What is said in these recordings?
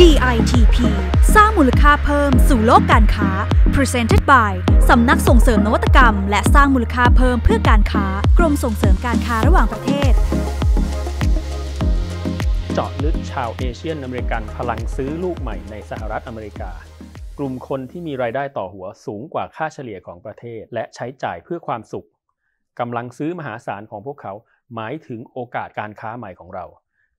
DITP สร้างมูลค่าเพิ่มสู่โลกการค้า Presented by สำนักส่งเสริมนวัตกรรม และสร้างมูลค่าเพิ่มเพื่อการค้า กรมส่งเสริมการค้าระหว่างประเทศ เจาะลึกชาวเอเชียนอเมริกันพลังซื้อลูกใหม่ในสหรัฐอเมริกา กลุ่มคนที่มีรายได้ต่อหัวสูงกว่าค่าเฉลี่ยของประเทศ และใช้จ่ายเพื่อความสุขกำลังซื้อมหาศาลของพวกเขา หมายถึงโอกาสการค้าใหม่ของเรา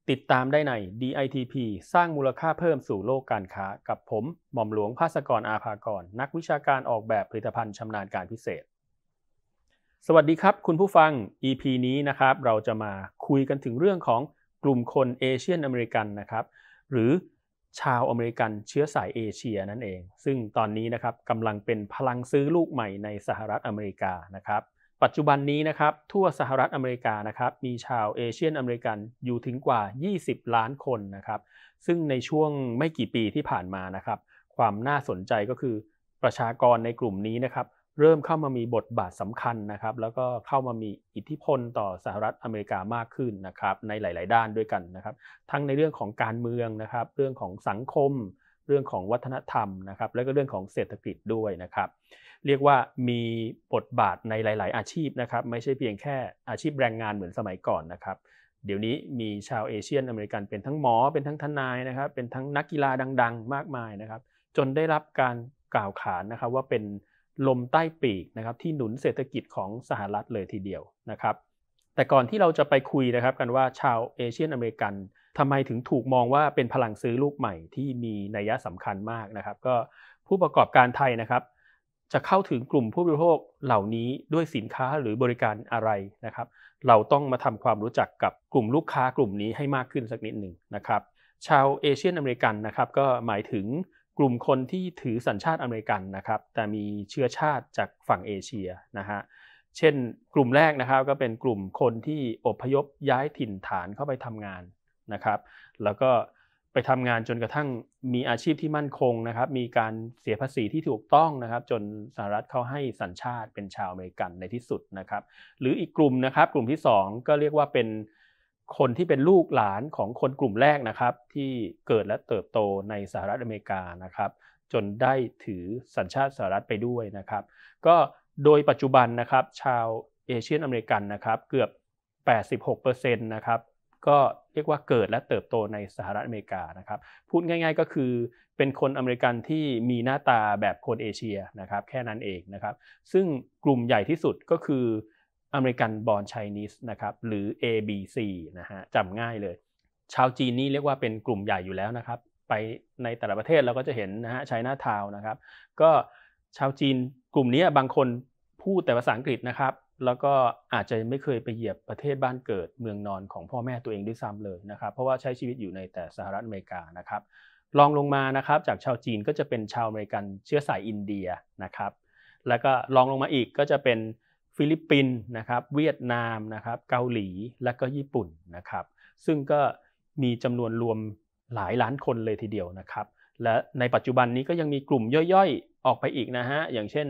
ติดตามได้ใน DITP สร้างมูลค่าเพิ่มสู่โลกการค้ากับผมหม่อมหลวงภาสกรอาภากร นักวิชาการออกแบบผลิตภัณฑ์ชำนาญการพิเศษ สวัสดีครับคุณผู้ฟัง EP นี้นะครับ เราจะมาคุยกันถึงเรื่องของกลุ่มคนเอเชียนอเมริกันนะครับ หรือชาวอเมริกันเชื้อสายเอเชียนั่นเอง ซึ่งตอนนี้นะครับกำลังเป็นพลังซื้อลูกใหม่ในสหรัฐอเมริกานะครับปัจจุบันนี้นะครับทั่วสหรัฐอเมริกานะครับมีชาวเอเชียนอเมริกันอยู่ถึงกว่า 20 ล้านคนนะครับซึ่งในช่วงไม่กี่ปีที่ผ่านมานะครับความน่าสนใจก็คือประชากรในกลุ่มนี้นะครับเริ่มเข้ามามีบทบาทสำคัญนะครับแล้วก็เข้ามามีอิทธิพลต่อสหรัฐอเมริกามากขึ้นนะครับในหลาย ๆด้านด้วยกันนะครับทั้งในเรื่องของการเมืองนะครับเรื่องของสังคม เรื่องของวัฒนธรรมนะครับแล้วก็เรื่องของเศรษฐกิจด้วยนะครับเรียกว่ามีบทบาทในหลาย ๆ อาชีพนะครับ ไม่ใช่เพียงแค่อาชีพแรงงานเหมือนสมัยก่อนนะครับ เดี๋ยวนี้มีชาวเอเชียนอเมริกันเป็นทั้งหมอ เป็นทั้งทนายนะครับ เป็นทั้งนักกีฬาดัง ๆ มากมายนะครับจนได้รับการกล่าวขานนะครับว่าเป็นลมใต้ปีกนะครับที่หนุนเศรษฐกิจของสหรัฐเลยทีเดียวนะครับ แต่ก่อนที่เราจะไปคุยนะครับกันว่า ชาวเอเชียนอเมริกันทำไมถึงถูกมองว่าเป็นพลังซื้อลูกใหม่ ที่มีนัยสำคัญมากนะครับ ก็ผู้ประกอบการไทยนะครับจะเข้าถึงกลุ่มผู้บริโภคเหล่านี้ด้วยสินค้าหรือบริการอะไรนะครับ เราต้องมาทำความรู้จักกับกลุ่มลูกค้ากลุ่มนี้ให้มากขึ้นสักนิดหนึ่งนะครับ ชาวเอเชียนอเมริกันนะครับก็หมายถึงกลุ่มคนที่ถือสัญชาติอเมริกันนะครับแต่มีเชื้อชาติจากฝั่งเอเชียนะฮะ เช่นกลุ่มแรกนะครับก็เป็นกลุ่มคนที่อพยพย้ายถิ่นฐานเข้าไปทำงานนะครับ แล้วก็ไปทำงานจนกระทั่งมีอาชีพที่มั่นคงนะครับ มีการเสียภาษีที่ถูกต้องนะครับ จนสหรัฐเขาให้สัญชาติเป็นชาวอเมริกันในที่สุดนะครับ หรืออีกกลุ่มนะครับกลุ่มที่ 2 ก็เรียกว่าเป็นคนที่เป็นลูกหลานของคนกลุ่มแรกนะครับที่เกิดและเติบโตในสหรัฐอเมริกานะครับ จนได้ถือสัญชาติสหรัฐไปด้วยนะครับ ก็โดยปัจจุบันนะครับ ชาวเอเชียอเมริกันนะครับ เกือบ 86%นะครับก็เรียกว่าเกิดและเติบโตในสหรัฐอเมริกานะครับ พูดง่ายๆก็คือเป็นคนอเมริกันที่มีหน้าตาแบบคนเอเชียนะครับแค่นั้นเองนะครับ ซึ่งกลุ่มใหญ่ที่สุดก็คืออเมริกันบอลไชนีสนะครับหรือ ABC นะฮะจำง่ายเลย ชาวจีนนี่เรียกว่าเป็นกลุ่มใหญ่อยู่แล้วนะครับ ไปในแต่ละประเทศเราก็จะเห็นนะฮะไชน่าทาวนะครับ ก็ชาวจีนกลุ่มนี้บางคนพูดแต่ภาษาอังกฤษนะครับแล้วก็อาจจะไม่เคยไปเหยียบประเทศบ้านเกิดเมืองนอนของพ่อแม่ตัวเองด้วยซ้ำเลยนะครับ เพราะว่าใช้ชีวิตอยู่ในแต่สหรัฐอเมริกานะครับ ลองลงมานะครับจากชาวจีนก็จะเป็นชาวอเมริกันเชื้อสายอินเดียนะครับ แล้วก็ลองลงมาอีกก็จะเป็นฟิลิปปินส์นะครับเวียดนามนะครับ เกาหลีและก็ญี่ปุ่นนะครับ ซึ่งก็มีจำนวนรวมหลายล้านคนเลยทีเดียวนะครับ และในปัจจุบันนี้ก็ยังมีกลุ่มย่อยๆ ออกไปอีกนะฮะ อย่างเช่น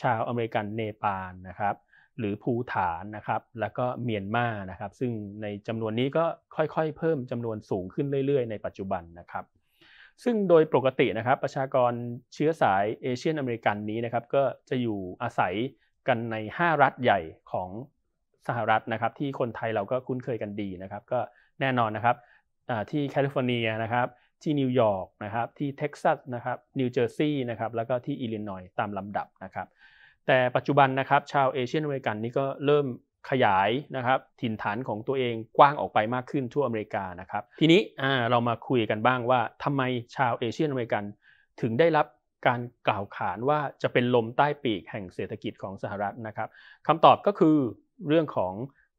ชาวอเมริกันเนปาลนะครับหรือภูฐานนะครับ แล้วก็เมียนมานะครับ ซึ่งในจำนวนนี้ก็ค่อยๆเพิ่มจำนวนสูงขึ้นเรื่อยๆในปัจจุบันนะครับ ซึ่งโดยปกตินะครับประชากรเชื้อสายเอเชียอเมริกันนี้นะครับก็จะอยู่อาศัยกันใน 5 รัฐใหญ่ของสหรัฐนะครับ ที่คนไทยเราก็คุ้นเคยกันดีนะครับ ก็แน่นอนนะครับที่แคลิฟอร์เนียนะครับ ที่นิวยอร์กนะครับที่เท็กซัสนะครับนิวเจอร์ซีย์นะครับแล้วก็ที่อิลลินอยส์ตามลำดับนะครับแต่ปัจจุบันนะครับชาวเอเชียนอเมริกันนี่ก็เริ่มขยายนะครับถิ่นฐานของตัวเองกว้างออกไปมากขึ้นทั่วอเมริกานะครับทีนี้เรามาคุยกันบ้างว่า ทำไมชาวเอเชียนอเมริกัน ถึงได้รับการกล่าวขานว่าจะเป็นลมใต้ปีกแห่งเศรษฐกิจของสหรัฐนะครับคำตอบก็คือเรื่องของ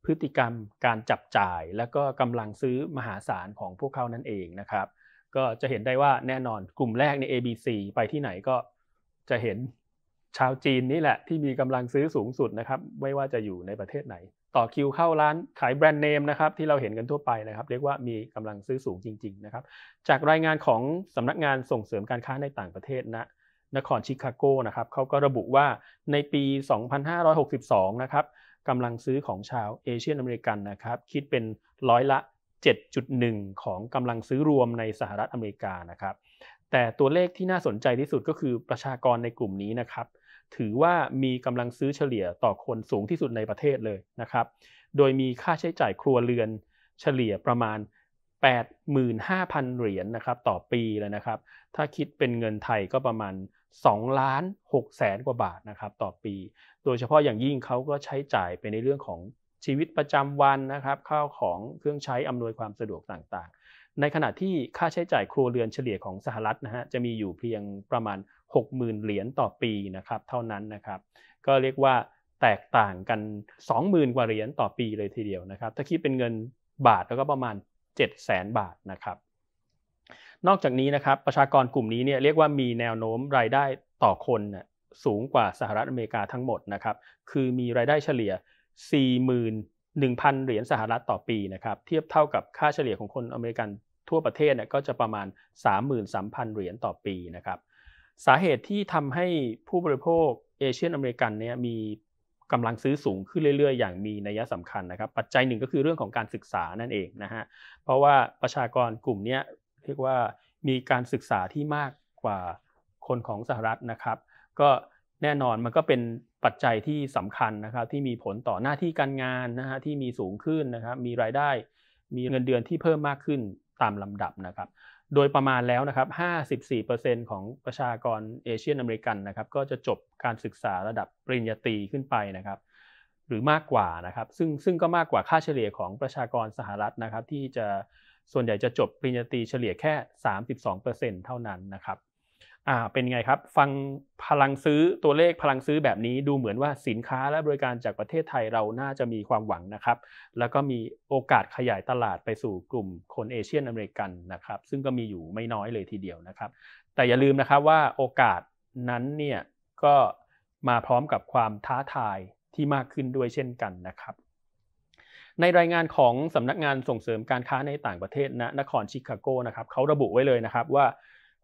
พฤติกรรมการจับจ่าย และก็กำลังซื้อมหาศาลของพวกเขานั่นเองนะครับก็จะเห็นได้ว่าแน่นอนกลุ่มแรกใน ABC ไปที่ไหนก็จะเห็นชาวจีนนี่แหละ ที่มีกำลังซื้อสูงสุดนะครับไม่ว่าจะอยู่ในประเทศไหน ต่อคิวเข้าร้านขายแบรนด์เนมนะครับที่เราเห็นกันทั่วไปนะครับเรียกว่ามีกำลังซื้อสูงจริง ๆ นะครับ จากรายงานของสำนักงานส่งเสริมการค้าในต่างประเทศนะนครชิคาโกนะครับเขาก็ระบุว่าในปี 2562นะครับกำลังซื้อของชาวเอเชียอเมริกันนะครับ คิดเป็นร้อยละ 7.1 ของกำลังซื้อรวมในสหรัฐอเมริกานะครับแต่ตัวเลขที่น่าสนใจที่สุดก็คือประชากรในกลุ่มนี้นะครับถือว่ามีกำลังซื้อเฉลี่ยต่อคนสูงที่สุดในประเทศเลยนะครับ โดยมีค่าใช้จ่ายครัวเรือนเฉลี่ยประมาณ 85,000 เหรียญนนะครับต่อปีเลยนะครับ ถ้าคิดเป็นเงินไทยก็ประมาณ2ล้าน6แสนกว่าบาทนะครับต่อปี โดยเฉพาะอย่างยิ่งเขาก็ใช้จ่ายไปในเรื่องของชีวิตประจำวันนะครับ ข้าวของเครื่องใช้อำนวยความสะดวกต่างๆ ในขณะที่ค่าใช้จ่ายครัวเรือนเฉลี่ยของสหรัฐนะฮะ จะมีอยู่เพียงประมาณ60,000 เหรียญต่อปีนะครับเท่านั้นนะครับก็เรียกว่าแตกต่างกัน 20,000 กว่าเหรียญต่อปีเลยทีเดียวนะครับถ้าคิดเป็นเงินบาท แล้วก็ประมาณ 700,000 บาทนะครับนอกจากนี้นะครับประชากรกลุ่มนี้เนี่ยเรียกว่ามีแนวโน้มรายได้ต่อคนสูงกว่าสหรัฐอเมริกาทั้งหมดนะครับคือมีรายได้เฉลี่ย 41,000 เหรียญสหรัฐต่อปีนะครับเทียบเท่ากับค่าเฉลี่ยของคนอเมริกันทั่วประเทศเนี่ยก็จะประมาณ 33,000เหรียญต่อปีนะครับสาเหตุที่ทำให้ผู้บริโภคเอเชียนอเมริกันเนี่ยมีกำลังซื้อสูงขึ้นเรื่อย ๆ อย่างมีนัยสำคัญนะครับ ปัจจัยหนึ่งก็คือเรื่องของการศึกษานั่นเองนะฮะเพราะว่าประชากรกลุ่มนี้เรียกว่ามีการศึกษาที่มากกว่าคนของสหรัฐนะครับ ก็แน่นอนมันก็เป็นปัจจัยที่สำคัญนะครับ ที่มีผลต่อหน้าที่การงานนะฮะที่มีสูงขึ้นนะครับ มีรายได้ มีเงินเดือนที่เพิ่มมากขึ้นตามลำดับนะครับโดยประมาณแล้วนะครับ54%ของประชากรเอเชียนอเมริกันนะครับ ก็จะจบการศึกษาระดับปริญญาตรีขึ้นไปนะครับ หรือมากกว่านะครับ ซึ่งซึ่งก็มากกว่าค่าเฉลี่ยของประชากรสหรัฐนะครับ ที่จะส่วนใหญ่จะจบปริญญาตรีเฉลี่ยแค่ 32%เท่านั้นนะครับอ่าเป็นไงครับฟังพลังซื้อตัวเลขพลังซื้อแบบนี้ดูเหมือนว่าสินค้าและบริการจากประเทศไทยเราน่าจะมีความหวังนะครับ แล้วก็มีโอกาสขยายตลาดไปสู่กลุ่มคนเอเชียอเมริกันนะครับ ซึ่งก็มีอยู่ไม่น้อยเลยทีเดียวนะครับ แต่อย่าลืมนะครับว่าโอกาสนั้นเนี่ยก็มาพร้อมกับความท้าทายที่มากขึ้นด้วยเช่นกันนะครับ ในรายงานของสำนักงานส่งเสริมการค้าในต่างประเทศณนะนครชิคาโกนะครับเขาระบุไว้เลยนะครับว่า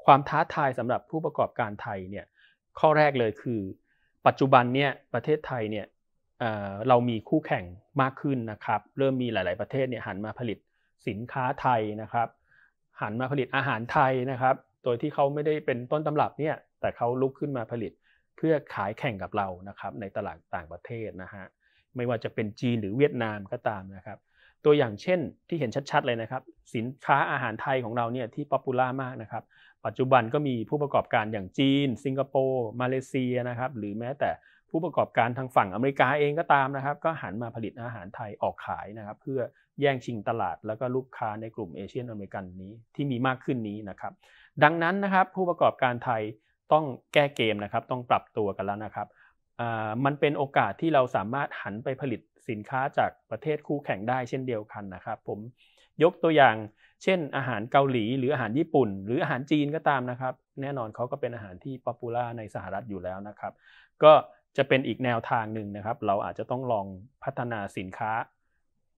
ความท้าทายสำหรับผู้ประกอบการไทยเนี่ยข้อแรกเลยคือปัจจุบันเนี่ยประเทศไทยเนี่ยเรามีคู่แข่งมากขึ้นนะครับ เริ่มมีหลาย ๆประเทศเนี่ยหันมาผลิตสินค้าไทยนะครับ หันมาผลิตอาหารไทยนะครับ โดยที่เขาไม่ได้เป็นต้นตำรับเนี่ยแต่เขาลุกขึ้นมาผลิต เพื่อขายแข่งกับเรานะครับในตลาดต่างประเทศนะฮะไม่ว่าจะเป็นจีนหรือเวียดนามก็ตามนะครับ ตัวอย่างเช่นที่เห็นชัดๆเลยนะครับ สินค้าอาหารไทยของเราเนี่ยที่ป๊อปปูล่ามากนะครับปัจจุบันก็มีผู้ประกอบการอย่างจีน สิงคโปร์ มาเลเซียนะครับ หรือแม้แต่ผู้ประกอบการทางฝั่งอเมริกาเองก็ตามนะครับ ก็หันมาผลิตอาหารไทยออกขายนะครับเพื่อแย่งชิงตลาดแล้วก็ลูกค้าในกลุ่มเอเชียอเมริกันนี้ที่มีมากขึ้นนี้นะครับดังนั้นนะครับผู้ประกอบการไทยต้องแก้เกมนะครับต้องปรับตัวกันแล้วนะครับมันเป็นโอกาสที่เราสามารถหันไปผลิตสินค้าจากประเทศคู่แข่งได้เช่นเดียวกันนะครับผมยกตัวอย่างเช่นอาหารเกาหลีหรืออาหารญี่ปุ่นหรืออาหารจีนก็ตามนะครับ แน่นอนเขาก็เป็นอาหารที่ป๊อปปูล่าในสหรัฐอยู่แล้วนะครับ ก็จะเป็นอีกแนวทางหนึ่งนะครับ เราอาจจะต้องลองพัฒนาสินค้า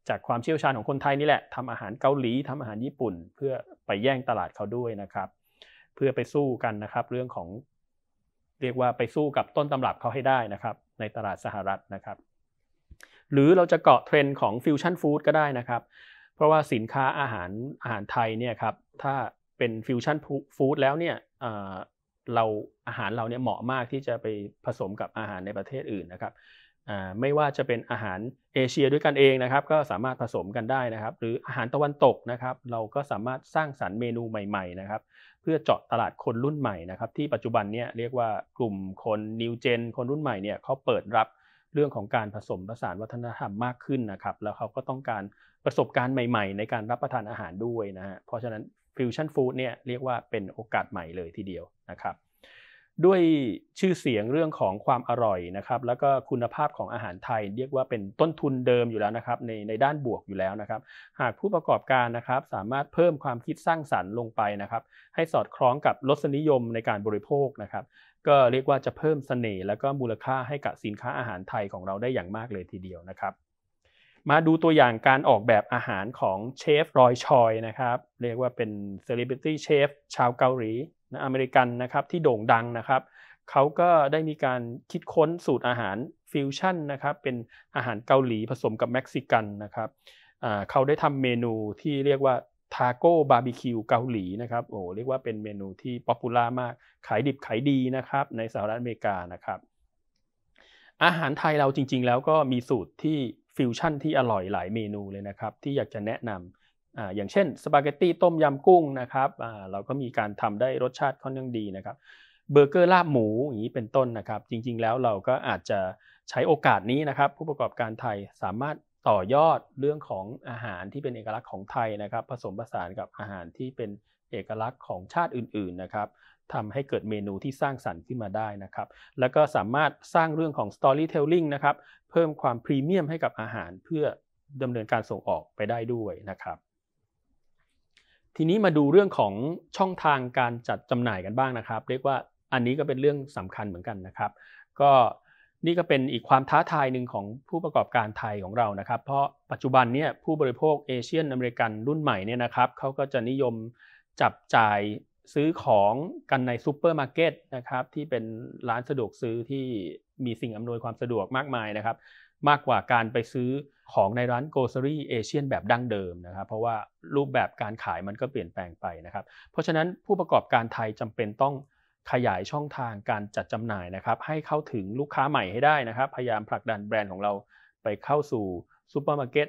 จากความเชี่ยวชาญของคนไทยนี่แหละทำอาหารเกาหลีทำอาหารญี่ปุ่น เพื่อไปแย่งตลาดเขาด้วยนะครับ เพื่อไปสู้กันนะครับ เรื่องของ เรียกว่าไปสู้กับต้นตำรับเขาให้ได้นะครับ ในตลาดสหรัฐนะครับหรือเราจะเกาะเทรนด์ของฟิวชั่นฟู้ดก็ได้นะครับเพราะว่าสินค้าอาหารอาหารไทยเนี่ยครับถ้าเป็นฟิวชั่นฟู้ดแล้วเนี่ยเราอาหารเราเนี่ยเหมาะมากที่จะไปผสมกับอาหารในประเทศอื่นนะครับไม่ว่าจะเป็นอาหารเอเชียด้วยกันเองนะครับ ก็สามารถผสมกันได้นะครับ หรืออาหารตะวันตกนะครับ เราก็สามารถสร้างสรรค์เมนูใหม่ๆนะครับ เพื่อเจาะตลาดคนรุ่นใหม่นะครับที่ปัจจุบันเนี่ยเรียกว่ากลุ่มคนนิวเจนคนรุ่นใหม่เนี่ยเขาเปิดรับเรื่องของการผสมผสานวัฒนธรรมมากขึ้นนะครับแล้วเขาก็ต้องการประสบการณ์ใหม่ๆ ในการรับประทานอาหารด้วยนะฮะ เพราะฉะนั้นฟิวชั่นฟู้ดเนี่ยเรียกว่าเป็นโอกาสใหม่เลยทีเดียวนะครับ ด้วยชื่อเสียงเรื่องของความอร่อยนะครับแล้วก็คุณภาพของอาหารไทยเรียกว่าเป็นต้นทุนเดิมอยู่แล้วนะครับในในด้านบวกอยู่แล้วนะครับ หากผู้ประกอบการนะครับ สามารถเพิ่มความคิดสร้างสรรค์ลงไปนะครับ ให้สอดคล้องกับรสนิยมในการบริโภคนะครับ ก็เรียกว่าจะเพิ่มเสน่ห์และก็มูลค่าให้กับสินค้าอาหารไทยของเราได้อย่างมากเลยทีเดียวนะครับมาดูตัวอย่างการออกแบบอาหารของเชฟรอยชอยนะครับ เรียกว่าเป็นเซเลบริตี้เชฟชาวเกาหลีนะอเมริกันนะครับที่โด่งดังนะครับ เขาก็ได้มีการคิดค้นสูตรอาหารฟิวชั่นนะครับเป็นอาหารเกาหลีผสมกับเม็กซิกันนะครับ เขาได้ทำเมนูที่เรียกว่าทาโก้บาร์บีคิวเกาหลีนะครับ โอ้เรียกว่าเป็นเมนูที่ป๊อปปูล่ามากขายดิบขายดีนะครับในสหรัฐอเมริกานะครับ อาหารไทยเราจริงๆ แล้วก็มีสูตรที่ฟิวชั่นที่อร่อยหลายเมนูเลยนะครับที่อยากจะแนะนำออย่างเช่นสปาเกตตีต้มยำกุ้งนะครับเราก็มีการทำได้รสชาติค่อนข้างดีนะครับเบอร์เกอร์ลาบหมูอย่างนี้เป็นต้นนะครับจริงๆแล้วเราก็อาจจะใช้โอกาสนี้นะครับ ผู้ประกอบการไทยสามารถต่อยอดเรื่องของอาหารที่เป็นเอกลักษณ์ของไทยนะครับ ผสมผสานกับอาหารที่เป็นเอกลักษณ์ของชาติอื่นๆนะครับทำให้เกิดเมนูที่สร้างสรรค์ขึ้นมาได้นะครับ แล้วก็สามารถสร้างเรื่องของ storytelling นะครับ เพิ่มความพรีเมียมให้กับอาหารเพื่อดำเนินการส่งออกไปได้ด้วยนะครับ ทีนี้มาดูเรื่องของช่องทางการจัดจำหน่ายกันบ้างนะครับ เรียกว่าอันนี้ก็เป็นเรื่องสำคัญเหมือนกันนะครับ ก็นี่ก็เป็นอีกความท้าทายหนึ่งของผู้ประกอบการไทยของเรานะครับ เพราะปัจจุบันเนี่ยผู้บริโภคเอเชียนอเมริกันรุ่นใหม่เนี่ยนะครับเขาก็จะนิยมจับจ่ายซื้อของกันในซูเปอร์มาร์เก็ตนะครับที่เป็นร้านสะดวกซื้อที่มีสิ่งอำนวยความสะดวกมากมายนะครับ มากกว่าการไปซื้อของในร้านโกลเซอรี่เอเชียนแบบดั้งเดิมนะครับ เพราะว่ารูปแบบการขายมันก็เปลี่ยนแปลงไปนะครับ เพราะฉะนั้นผู้ประกอบการไทยจำเป็นต้องขยายช่องทางการจัดจำหน่ายนะครับให้เข้าถึงลูกค้าใหม่ให้ได้นะครับ พยายามผลักดันแบรนด์ของเราไปเข้าสู่ซูเปอร์มาร์เก็ต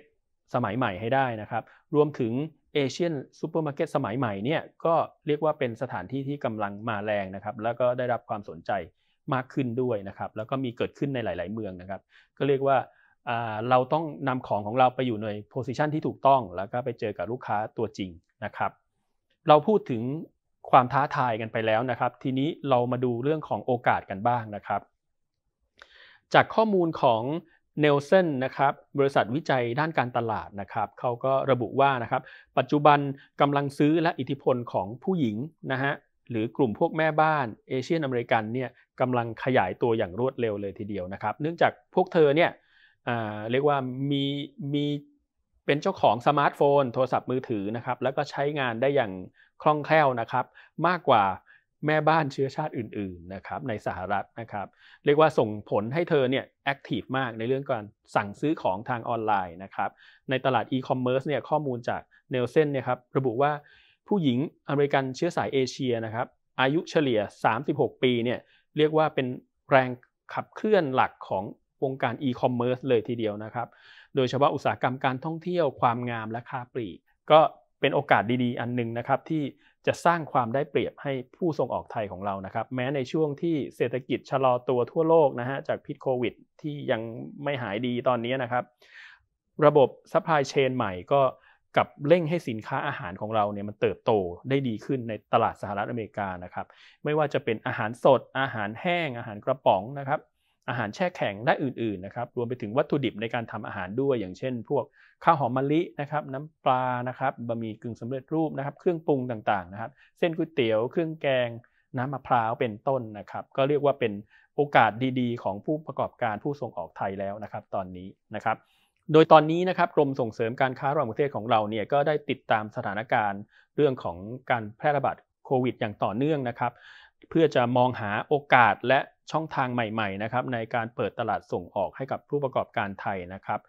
สมัยใหม่ให้ได้นะครับรวมถึงเอเชียนซูเปอร์มาร์เก็ตสมัยใหม่เนี่ยก็เรียกว่าเป็นสถานที่ที่กำลังมาแรงนะครับแล้วก็ได้รับความสนใจมากขึ้นด้วยนะครับแล้วก็มีเกิดขึ้นในหลาย ๆ เมืองนะครับ ก็เรียกว่าเราต้องนำของของเราไปอยู่ในโพสิชันที่ถูกต้อง แล้วก็ไปเจอกับลูกค้าตัวจริงนะครับเราพูดถึงความท้าทายกันไปแล้วนะครับทีนี้เรามาดูเรื่องของโอกาสกันบ้างนะครับ จากข้อมูลของเนลเซนนะครับ บริษัทวิจัยด้านการตลาดนะครับ เขาก็ระบุว่านะครับ ปัจจุบันกำลังซื้อและอิทธิพลของผู้หญิงนะฮะ หรือกลุ่มพวกแม่บ้านเอเชียอเมริกันเนี่ยกำลังขยายตัวอย่างรวดเร็วเลยทีเดียวนะครับ เนื่องจากพวกเธอเนี่ยเรียกว่ามีมีเป็นเจ้าของสมาร์ทโฟน โทรศัพท์มือถือนะครับ แล้วก็ใช้งานได้อย่างคล่องแคล่วนะครับมากกว่าแม่บ้านเชื้อชาติอื่นๆนะครับในสหรัฐนะครับเรียกว่าส่งผลให้เธอเนี่ยแอคทีฟมากในเรื่องการสั่งซื้อของทางออนไลน์นะครับในตลาดอีคอมเมิร์ซเนี่ยข้อมูลจากเนลเซนเนี่ยครับระบุว่าผู้หญิงอเมริกันเชื้อสายเอเชียนะครับอายุเฉลี่ย 36 ปีเนี่ยเรียกว่าเป็นแรงขับเคลื่อนหลักของวงการอีคอมเมิร์ซเลยทีเดียวนะครับโดยเฉพาะอุตสาหกรรมการท่องเที่ยวความงามและค้าปลีกก็เป็นโอกาสดี ๆ อันหนึ่งนะครับที่จะสร้างความได้เปรียบให้ผู้ส่งออกไทยของเรานะครับ แม้ในช่วงที่เศรษฐกิจชะลอตัวทั่วโลกนะฮะจากพิษโควิดที่ยังไม่หายดีตอนนี้นะครับระบบซัพพลายเชนใหม่ก็กับเร่งให้สินค้าอาหารของเราเนี่ยมันเติบโตได้ดีขึ้นในตลาดสหรัฐอเมริกานะครับ ไม่ว่าจะเป็นอาหารสดอาหารแห้งอาหารกระป๋องนะครับอาหารแช่แข็งได้อื่นๆนะครับรวมไปถึงวัตถุดิบในการทำอาหารด้วย อย่างเช่นพวกข้าวหอมมะลินะครับน้ำปลานะครับบะหมี่กึ่งสำเร็จรูปนะครับ เครื่องปรุงต่างๆนะครับ เส้นก๋วยเตี๋ยว เครื่องแกงน้ำมะพร้าวเป็นต้นนะครับ ก็เรียกว่าเป็นโอกาสดีๆ ของผู้ประกอบการผู้ส่งออกไทยแล้วนะครับ ตอนนี้นะครับโดยตอนนี้นะครับกรมส่งเสริมการค้าระหว่างประเทศของเราเนี่ยก็ได้ติดตามสถานการณ์เรื่องของการแพร่ระบาดโควิดอย่างต่อเนื่องนะครับเพื่อจะมองหาโอกาสและช่องทางใหม่ๆนะครับในการเปิดตลาดส่งออกให้กับผู้ประกอบการไทยนะครับ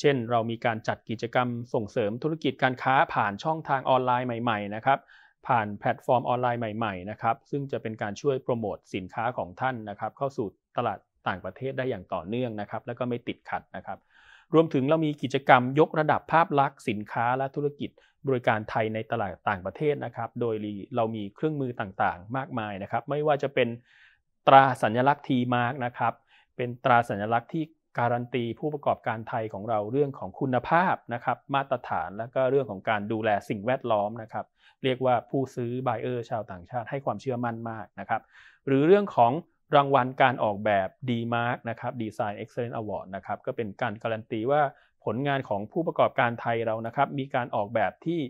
เช่นเรามีการจัดกิจกรรมส่งเสริมธุรกิจการค้าผ่านช่องทางออนไลน์ใหม่ๆนะครับผ่านแพลตฟอร์มออนไลน์ใหม่ๆนะครับซึ่งจะเป็นการช่วยโปรโมทสินค้าของท่านนะครับเข้าสู่ตลาดต่างประเทศได้อย่างต่อเนื่องนะครับ และก็ไม่ติดขัดนะครับรวมถึงเรามีกิจกรรมยกระดับภาพลักษณ์สินค้าและธุรกิจบริการไทยในตลาดต่างประเทศนะครับ โดยเรามีเครื่องมือต่างๆ มากมายนะครับไม่ว่าจะเป็นตราสัญลักษณ์ทีมาร์กนะครับเป็นตราสัญลักษณ์ที่การันตีผู้ประกอบการไทยของเราเรื่องของคุณภาพนะครับมาตรฐานและก็เรื่องของการดูแลสิ่งแวดล้อมนะครับเรียกว่าผู้ซื้อไบเออร์ชาวต่างชาติ ให้ความเชื่อมั่นมากนะครับหรือเรื่องของรางวัลการออกแบบดีมาร์กนะครับ ดีไซน์เอ็กซ์แลนต์อวอร์ดนะครับ ก็เป็นการการันตีว่าผลงานของผู้ประกอบการไทยเรานะครับ มีการออกแบบที่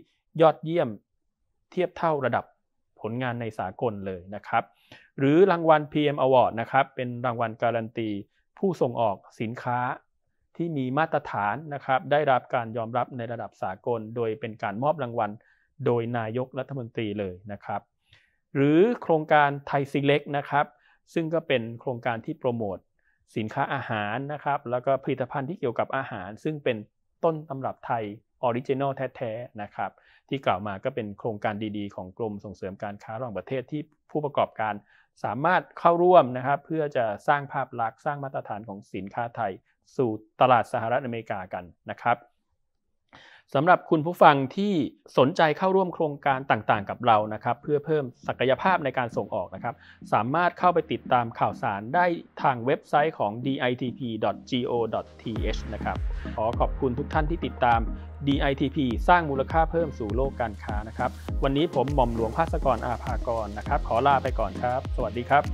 ยอดเยี่ยมเทียบเท่าระดับผลงานในสากลเลยนะครับ หรือรางวัล PM Award นะครับ เป็นรางวัลการันตีผู้ส่งออกสินค้าที่มีมาตรฐานนะครับ ได้รับการยอมรับในระดับสากล โดยเป็นการมอบรางวัล โดยนายกรัฐมนตรีเลยนะครับ หรือโครงการไทยซีเล็กนะครับซึ่งก็เป็นโครงการที่โปรโมทสินค้าอาหารนะครับ แล้วก็ผลิตภัณฑ์ที่เกี่ยวกับอาหาร ซึ่งเป็นต้นตำรับไทยออริจินอลแท้ๆนะครับที่กล่าวมาก็เป็นโครงการดีๆ ของกรมส่งเสริมการค้าระหว่างประเทศที่ผู้ประกอบการสามารถเข้าร่วมนะครับ เพื่อจะสร้างภาพลักษณ์สร้างมาตรฐานของสินค้าไทยสู่ตลาดสหรัฐอเมริกากันนะครับสำหรับคุณผู้ฟังที่สนใจเข้าร่วมโครงการต่างๆ กับเรานะครับ เพื่อเพิ่มศักยภาพในการส่งออกนะครับ สามารถเข้าไปติดตามข่าวสารได้ทางเว็บไซต์ของ ditp.go.th นะครับขอขอบคุณทุกท่านที่ติดตาม DITP สร้างมูลค่าเพิ่มสู่โลกการค้านะครับวันนี้ผมหม่อมหลวงภาสกรอาภากรนะครับ ขอลาไปก่อนครับ สวัสดีครับ